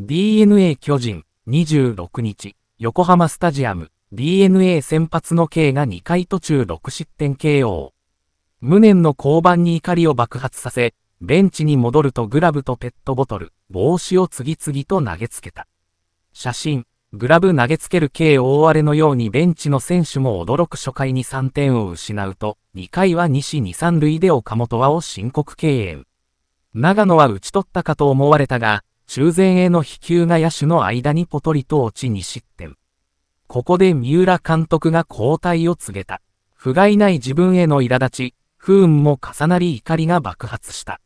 DNA 巨人、26日、横浜スタジアム、DNA 先発の K が2回途中6失点 KO。無念の交番に怒りを爆発させ、ベンチに戻るとグラブとペットボトル、帽子を次々と投げつけた。写真、グラブ投げつける K 大荒れのようにベンチの選手も驚く初回に3点を失うと、2回は西2、3塁で岡本はを申告敬遠。長野は打ち取ったかと思われたが、中前への飛球が野手の間にポトリと落ち2失点。ここで三浦監督が交代を告げた。不甲斐ない自分への苛立ち、不運も重なり怒りが爆発した。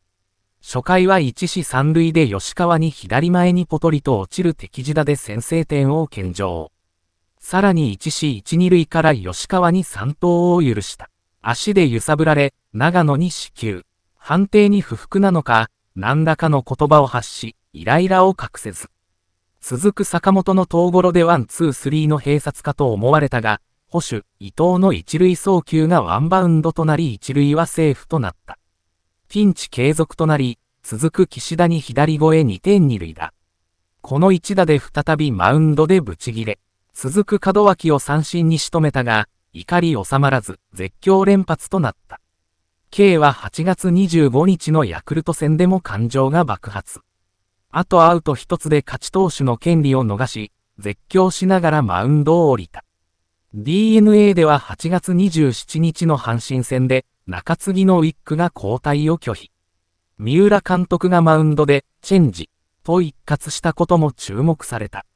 初回は1死3塁で吉川に左前にポトリと落ちる敵地打で先制点を献上。さらに1死1、2塁から吉川に3投を許した。足で揺さぶられ、長野に死球。判定に不服なのか、何らかの言葉を発し、イライラを隠せず。続く坂本の投五郎でワン、ツー、スリーの併殺かと思われたが、保守、伊藤の一塁送球がワンバウンドとなり一塁はセーフとなった。ピンチ継続となり、続く岸田に左越え2点2塁だ。この一打で再びマウンドでブチギレ。続く門脇を三振に仕留めたが、怒り収まらず、絶叫連発となった。K は8月25日のヤクルト戦でも感情が爆発。あとアウト一つで勝ち投手の権利を逃し、絶叫しながらマウンドを降りた。DNA では8月27日の阪神戦で、中継ぎのウィックが交代を拒否。三浦監督がマウンドで、チェンジ、と一括したことも注目された。